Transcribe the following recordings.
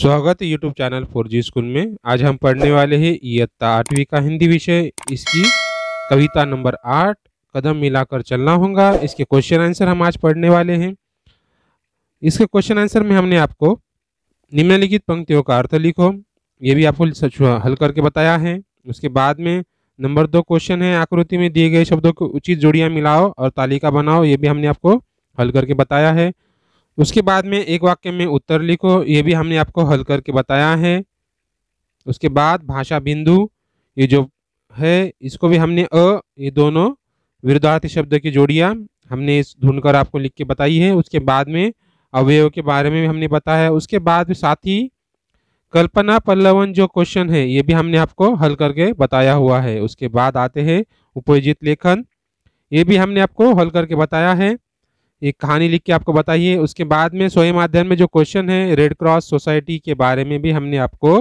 स्वागत है YouTube channel four G school में आज हम पढ़ने वाले हैं इयत्ता आठवीं का हिंदी विषय इसकी कविता नंबर आठ कदम मिलाकर चलना होगा इसके क्वेश्चन आंसर हम आज पढ़ने वाले हैं इसके क्वेश्चन आंसर में हमने आपको निम्नलिखित पंक्तियों का अर्थ लिखो ये भी आपको हल करके बताया है उसके बाद में नंबर दो क्वेश्चन है आकृति में दिए गए शब्दों को उचित जोड़ियाँ मिलाओ और तालिका बनाओ ये भी हमने आपको हल करके बताया है उसके बाद में एक वाक्य में उत्तर लिखो ये भी हमने आपको हल करके बताया है उसके बाद भाषा बिंदु ये जो है इसको भी हमने अ ये दोनों विरुद्धार्थी शब्द की जोड़िया हमने इस ढूंढकर आपको लिख के बताई है उसके बाद में अवयव के बारे में भी हमने बताया है उसके बाद साथ ही कल्पना पल्लवन जो क्वेश्चन है ये भी हमने आपको हल करके बताया हुआ है उसके बाद आते हैं उपयोजित लेखन ये भी हमने आपको हल करके बताया है एक कहानी लिख के आपको बताइए उसके बाद में स्वयं अध्ययन में जो क्वेश्चन है रेड क्रॉस सोसाइटी के बारे में भी हमने आपको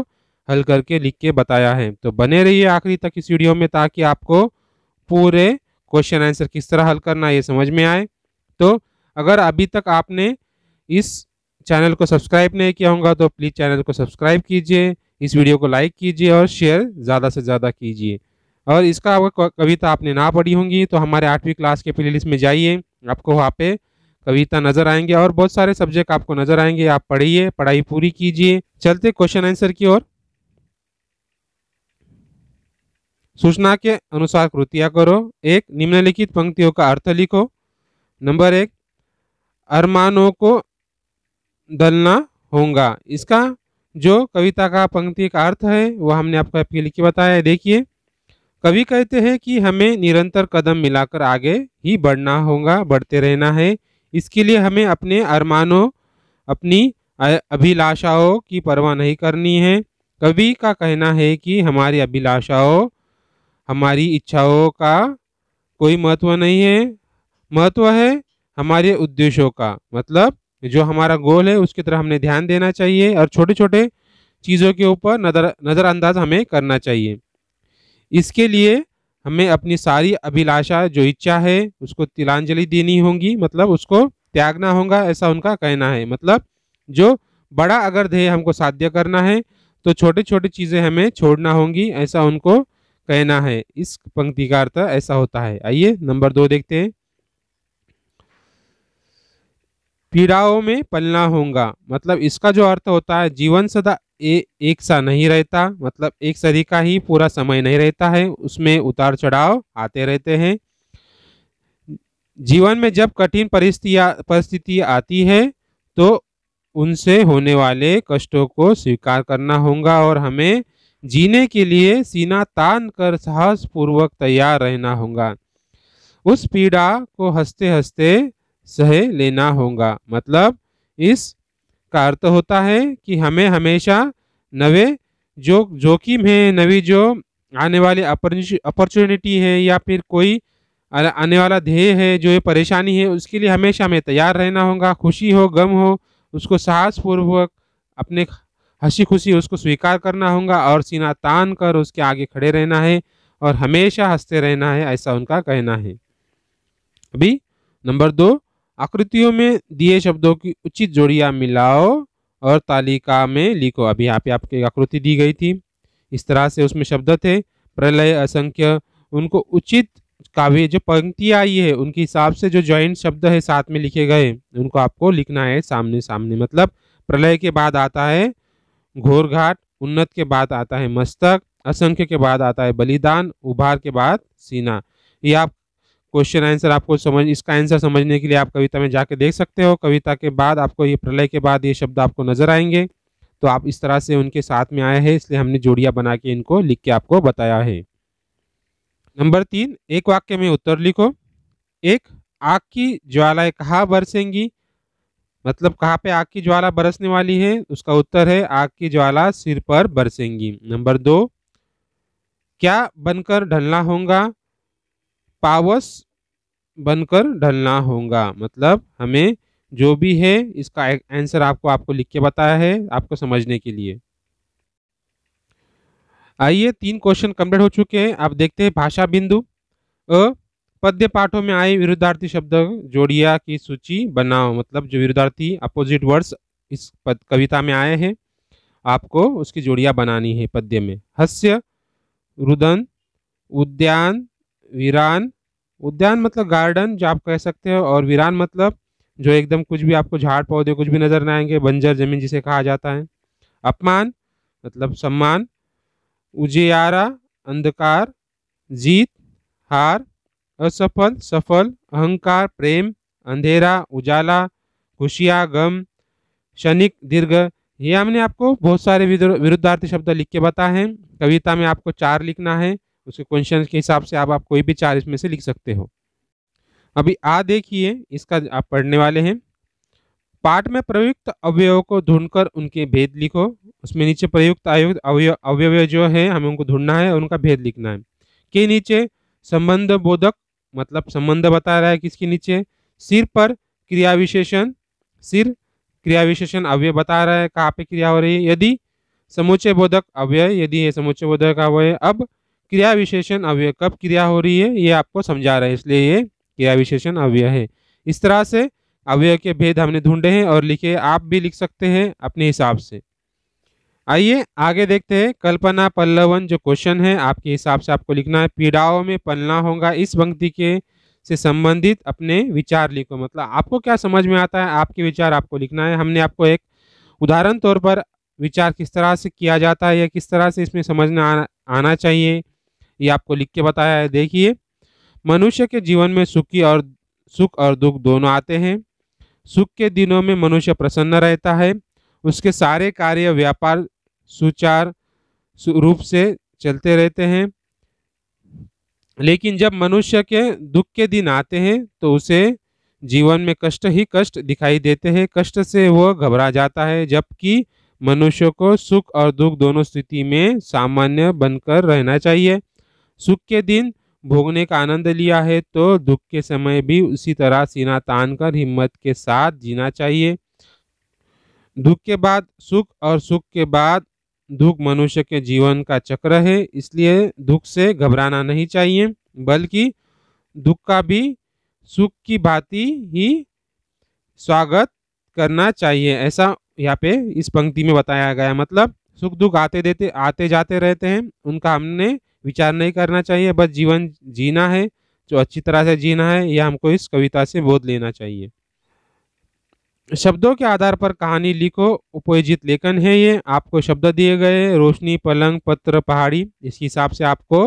हल करके लिख के बताया है तो बने रहिए आखिरी तक इस वीडियो में ताकि आपको पूरे क्वेश्चन आंसर किस तरह हल करना ये समझ में आए तो अगर अभी तक आपने इस चैनल को सब्सक्राइब नहीं किया होगा तो प्लीज़ चैनल को सब्सक्राइब कीजिए इस वीडियो को लाइक कीजिए और शेयर ज़्यादा से ज़्यादा कीजिए और इसका अगर कविता आपने ना पढ़ी होंगी तो हमारे आठवीं क्लास के प्ले में जाइए आपको वहाँ पे कविता नजर आएंगे और बहुत सारे सब्जेक्ट आपको नजर आएंगे आप पढ़िए पढ़ाई पूरी कीजिए चलते क्वेश्चन आंसर की ओर सूचना के अनुसार कृतियां करो एक निम्नलिखित पंक्तियों का अर्थ लिखो नंबर एक अरमानों को दलना होगा इसका जो कविता का पंक्ति का अर्थ है वह हमने आपको आपके लिखे बताया है देखिए कवि कहते हैं कि हमें निरंतर कदम मिलाकर आगे ही बढ़ना होगा बढ़ते रहना है इसके लिए हमें अपने अरमानों अपनी अभिलाषाओं की परवाह नहीं करनी है कवि का कहना है कि हमारी अभिलाषाओं हमारी इच्छाओं का कोई महत्व नहीं है महत्व है हमारे उद्देश्यों का मतलब जो हमारा गोल है उसकी तरह हमने ध्यान देना चाहिए और छोटे छोटे चीज़ों के ऊपर नज़र नज़रअंदाज हमें करना चाहिए इसके लिए हमें अपनी सारी अभिलाषा जो इच्छा है उसको तिलांजलि देनी होगी मतलब उसको त्यागना होगा ऐसा उनका कहना है मतलब जो बड़ा अगर ध्येय हमको साध्य करना है तो छोटी छोटी चीज़ें हमें छोड़ना होंगी ऐसा उनको कहना है इस पंक्ति का अर्थ ऐसा होता है आइए नंबर दो देखते हैं पीड़ाओं में पलना होगा मतलब इसका जो अर्थ होता है जीवन सदा ए, एक सा नहीं रहता मतलब एक सदी का ही पूरा समय नहीं रहता है उसमें उतार चढ़ाव आते रहते हैं जीवन में जब कठिन परिस्थिति आती है तो उनसे होने वाले कष्टों को स्वीकार करना होगा और हमें जीने के लिए सीना तान कर साहस पूर्वक तैयार रहना होगा उस पीड़ा को हंसते हंसते सह लेना होगा मतलब इस का अर्थ होता है कि हमें हमेशा नवे जो जोखिम है नवी जो आने वाली अपॉर्चुनिटी है या फिर कोई आने वाला ध्येय है जो ये परेशानी है उसके लिए हमेशा हमें तैयार रहना होगा खुशी हो गम हो उसको साहसपूर्वक अपने हंसी खुशी उसको स्वीकार करना होगा और सीना तान कर उसके आगे खड़े रहना है और हमेशा हंसते रहना है ऐसा उनका कहना है अभी नंबर दो आकृतियों में दिए शब्दों की उचित जोड़ियाँ मिलाओ और तालिका में लिखो अभी यहाँ पे आपकी आकृति दी गई थी इस तरह से उसमें शब्द थे प्रलय असंख्य उनको उचित काव्य जो पंक्ति आई है उनके हिसाब से जो ज्वाइंट शब्द है साथ में लिखे गए उनको आपको लिखना है सामने सामने मतलब प्रलय के बाद आता है घोरघाट उन्नत के बाद आता है मस्तक असंख्य के बाद आता है बलिदान उभार के बाद सीना ये आप क्वेश्चन आंसर आपको समझ इसका आंसर समझने के लिए आप कविता में जाके देख सकते हो कविता के बाद आपको ये प्रलय के बाद ये शब्द आपको नजर आएंगे तो आप इस तरह से उनके साथ में आए हैं इसलिए हमने जोड़िया बना के इनको लिख के आपको बताया है नंबर तीन एक वाक्य में उत्तर लिखो एक आग की ज्वालाएं कहाँ बरसेंगी मतलब कहाँ पे आग की ज्वाला बरसने वाली है उसका उत्तर है आग की ज्वाला सिर पर बरसेंगी नंबर दो क्या बनकर ढलना होगा पावस बनकर ढलना होगा मतलब हमें जो भी है इसका आंसर आपको आपको लिख के बताया है आपको समझने के लिए आइए तीन क्वेश्चन कंप्लीट हो चुके हैं आप देखते हैं भाषा बिंदु अ पद्य पाठों में आए विरुद्धार्थी शब्द जोड़िया की सूची बनाओ मतलब जो विरुद्धार्थी अपोजिट वर्ड्स इस पद कविता में आए हैं आपको उसकी जोड़िया बनानी है पद्य में हस्य रुदन उद्यान वीरान उद्यान मतलब गार्डन जो आप कह सकते हो और वीरान मतलब जो एकदम कुछ भी आपको झाड़ पौधे कुछ भी नजर न आएंगे बंजर जमीन जिसे कहा जाता है अपमान मतलब सम्मान उजियारा अंधकार जीत हार असफल सफल अहंकार प्रेम अंधेरा उजाला खुशिया गम क्षणिक दीर्घ ये हमने आपको बहुत सारे विरुद्धार्थी शब्द लिख के बताए हैं कविता में आपको चार लिखना है उसके क्वेश्चन के हिसाब से आप आप कोई भी चार इसमें से लिख सकते हो अभी आ देखिए इसका आप पढ़ने वाले हैं पाठ में प्रयुक्त अवयव को ढूंढकर उनके भेद लिखो उसमें नीचे प्रयुक्त आयुक्त अवय अवयव जो है हमें उनको ढूंढना है उनका भेद लिखना है के नीचे संबंध बोधक मतलब संबंध बता रहा है किसके नीचे सिर पर क्रिया विशेषण सिर क्रिया विशेषण अवयव बता रहा है कहाँ पे क्रिया हो रही है यदि समुच्चय बोधक अवय यदि ये समुच्चय बोधक अवय अब क्रिया विशेषण अवय कब क्रिया हो रही है ये आपको समझा रहा है इसलिए ये क्रिया विशेषण अवय है इस तरह से अवयव के भेद हमने ढूंढे हैं और लिखे आप भी लिख सकते हैं अपने हिसाब से आइए आगे देखते हैं कल्पना पल्लवन जो क्वेश्चन है आपके हिसाब से आपको लिखना है पीड़ाओं में पलना होगा इस पंक्ति के से संबंधित अपने विचार लिखो मतलब आपको क्या समझ में आता है आपके विचार आपको लिखना है हमने आपको एक उदाहरण तौर पर विचार किस तरह से किया जाता है या किस तरह से इसमें समझना आना, चाहिए ये आपको लिख के बताया है देखिए मनुष्य के जीवन में सुखी और सुख और दुख दोनों आते हैं सुख के दिनों में मनुष्य प्रसन्न रहता है उसके सारे कार्य व्यापार सुचार रूप से चलते रहते हैं लेकिन जब मनुष्य के दुख के दिन आते हैं तो उसे जीवन में कष्ट ही कष्ट दिखाई देते हैं कष्ट से वह घबरा जाता है जबकि मनुष्य को सुख और दुख दोनों स्थिति में सामान्य बनकर रहना चाहिए सुख के दिन भोगने का आनंद लिया है तो दुख के समय भी उसी तरह सीना तान कर हिम्मत के साथ जीना चाहिए दुख के बाद सुख और सुख के बाद दुख मनुष्य के जीवन का चक्र है इसलिए दुख से घबराना नहीं चाहिए बल्कि दुख का भी सुख की भांति ही स्वागत करना चाहिए ऐसा यहाँ पे इस पंक्ति में बताया गया मतलब सुख दुख आते देते आते जाते रहते हैं उनका हमने विचार नहीं करना चाहिए बस जीवन जीना है जो अच्छी तरह से जीना है यह हमको इस कविता से बोध लेना चाहिए शब्दों के आधार पर कहानी लिखो उपयोजित लेखन है ये आपको शब्द दिए गए रोशनी पलंग पत्र पहाड़ी इस हिसाब से आपको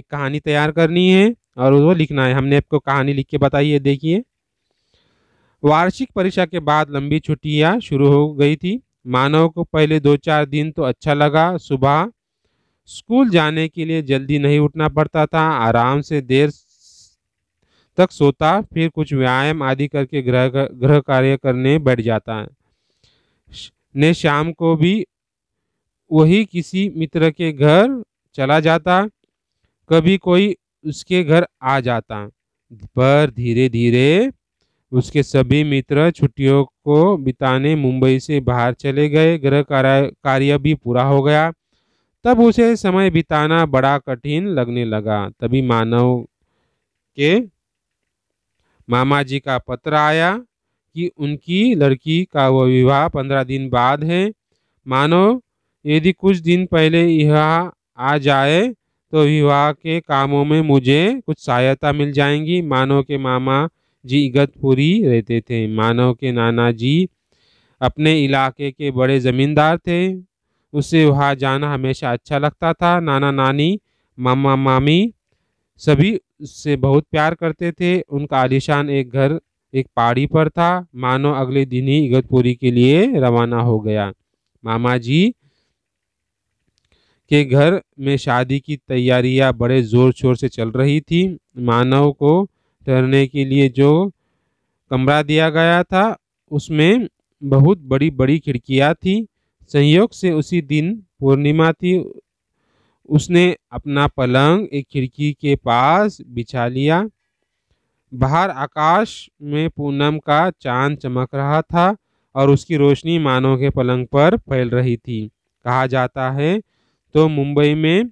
एक कहानी तैयार करनी है और वो लिखना है हमने आपको कहानी लिख के बताई है देखिए वार्षिक परीक्षा के बाद लंबी छुट्टियाँ शुरू हो गई थी मानव को पहले दो चार दिन तो अच्छा लगा सुबह स्कूल जाने के लिए जल्दी नहीं उठना पड़ता था आराम से देर तक सोता फिर कुछ व्यायाम आदि करके ग्रह ग्रह कार्य करने बैठ जाता है ने शाम को भी वही किसी मित्र के घर चला जाता कभी कोई उसके घर आ जाता पर धीरे धीरे उसके सभी मित्र छुट्टियों को बिताने मुंबई से बाहर चले गए गृह कार्य भी पूरा हो गया तब उसे समय बिताना बड़ा कठिन लगने लगा तभी मानव के मामा जी का पत्र आया कि उनकी लड़की का वह विवाह पंद्रह दिन बाद है मानव यदि कुछ दिन पहले यह आ जाए तो विवाह के कामों में मुझे कुछ सहायता मिल जाएंगी मानव के मामा जी इगतपुरी रहते थे मानव के नाना जी अपने इलाके के बड़े ज़मींदार थे उसे वहाँ जाना हमेशा अच्छा लगता था नाना नानी मामा मामी सभी उससे बहुत प्यार करते थे उनका आलिशान एक घर एक पहाड़ी पर था मानो अगले दिन ही इगतपुरी के लिए रवाना हो गया मामा जी के घर में शादी की तैयारियां बड़े ज़ोर शोर से चल रही थी मानव को ठहरने के लिए जो कमरा दिया गया था उसमें बहुत बड़ी बड़ी खिड़कियां थी संयोग से उसी दिन पूर्णिमा थी उसने अपना पलंग एक खिड़की के पास बिछा लिया बाहर आकाश में पूनम का चांद चमक रहा था और उसकी रोशनी मानव के पलंग पर फैल रही थी कहा जाता है तो मुंबई में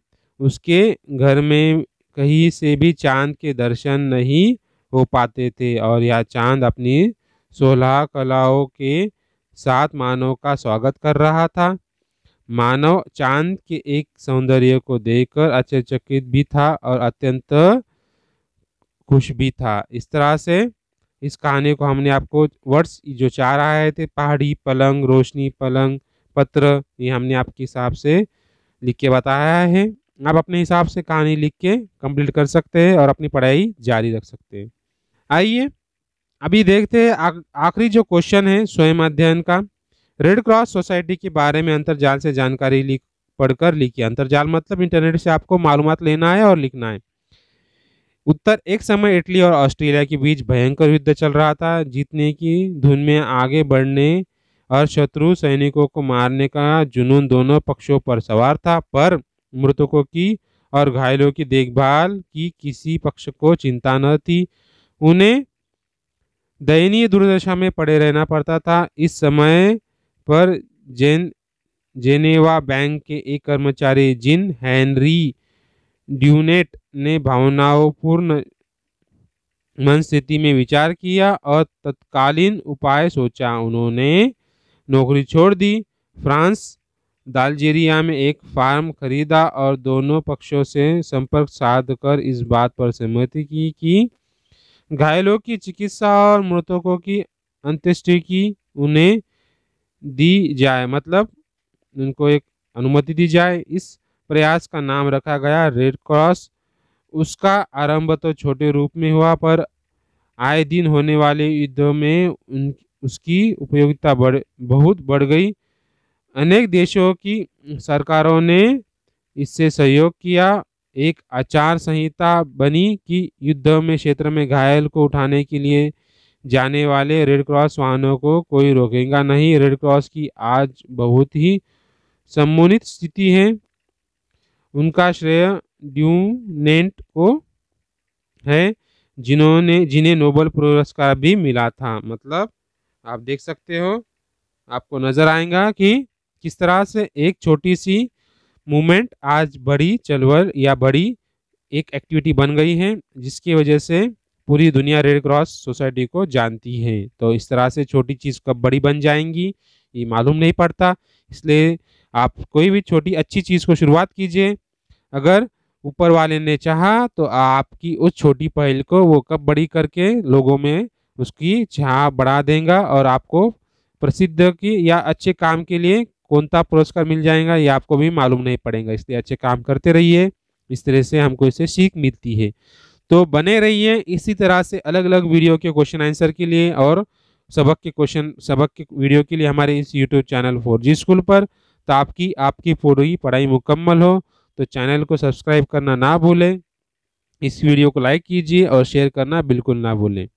उसके घर में कहीं से भी चांद के दर्शन नहीं हो पाते थे और यह चांद अपनी सोलह कलाओं के सात मानव का स्वागत कर रहा था मानव चांद के एक सौंदर्य को देखकर आश्चर्यचकित भी था और अत्यंत खुश भी था इस तरह से इस कहानी को हमने आपको वर्ड्स जो चार आए थे पहाड़ी पलंग रोशनी पलंग पत्र ये हमने आपके हिसाब से लिख के बताया है आप अपने हिसाब से कहानी लिख के कंप्लीट कर सकते हैं और अपनी पढ़ाई जारी रख सकते हैं आइए अभी देखते हैं आखिरी जो क्वेश्चन है स्वयं अध्ययन का रेड क्रॉस सोसाइटी के बारे में अंतरजाल से जानकारी लिख पढ़कर लिखी अंतरजाल मतलब इंटरनेट से आपको मालूम लेना है और लिखना है उत्तर एक समय इटली और ऑस्ट्रेलिया के बीच भयंकर युद्ध चल रहा था जीतने की धुन में आगे बढ़ने और शत्रु सैनिकों को मारने का जुनून दोनों पक्षों पर सवार था पर मृतकों की और घायलों की देखभाल की किसी पक्ष को चिंता न थी उन्हें दयनीय दुर्दशा में पड़े रहना पड़ता था इस समय पर जेन जेनेवा बैंक के एक कर्मचारी जिन हेनरी ड्यूनेट ने भावनापूर्ण मन स्थिति में विचार किया और तत्कालीन उपाय सोचा उन्होंने नौकरी छोड़ दी फ्रांस दालजेरिया में एक फार्म खरीदा और दोनों पक्षों से संपर्क साध कर इस बात पर सहमति की कि घायलों की चिकित्सा और मृतकों की अंत्येष्टि की उन्हें दी जाए मतलब उनको एक अनुमति दी जाए इस प्रयास का नाम रखा गया रेड क्रॉस उसका आरंभ तो छोटे रूप में हुआ पर आए दिन होने वाले युद्धों में उन उसकी उपयोगिता बढ़ बहुत बढ़ गई अनेक देशों की सरकारों ने इससे सहयोग किया एक आचार संहिता बनी कि युद्ध में क्षेत्र में घायल को उठाने के लिए जाने वाले रेड क्रॉस वाहनों को कोई रोकेगा नहीं रेड क्रॉस की आज बहुत ही सम्मोनित स्थिति है उनका श्रेय ड्यूनेंट को है जिन्होंने जिन्हें नोबल पुरस्कार भी मिला था मतलब आप देख सकते हो आपको नज़र आएगा कि किस तरह से एक छोटी सी मूवमेंट आज बड़ी चलवर या बड़ी एक एक्टिविटी बन गई है जिसकी वजह से पूरी दुनिया रेड क्रॉस सोसाइटी को जानती है तो इस तरह से छोटी चीज़ कब बड़ी बन जाएंगी ये मालूम नहीं पड़ता इसलिए आप कोई भी छोटी अच्छी चीज़ को शुरुआत कीजिए अगर ऊपर वाले ने चाहा तो आपकी उस छोटी पहल को वो कब बड़ी करके लोगों में उसकी चाह बढ़ा देगा और आपको प्रसिद्ध की या अच्छे काम के लिए कौन सा पुरस्कार मिल जाएगा ये आपको भी मालूम नहीं पड़ेगा इसलिए अच्छे काम करते रहिए इस तरह से हमको इसे सीख मिलती है तो बने रहिए इसी तरह से अलग अलग वीडियो के क्वेश्चन आंसर के लिए और सबक के क्वेश्चन सबक के वीडियो के लिए हमारे इस YouTube channel four G school पर तो आपकी आपकी पूरी पढ़ाई मुकम्मल हो तो चैनल को सब्सक्राइब करना ना भूलें इस वीडियो को लाइक कीजिए और शेयर करना बिल्कुल ना भूलें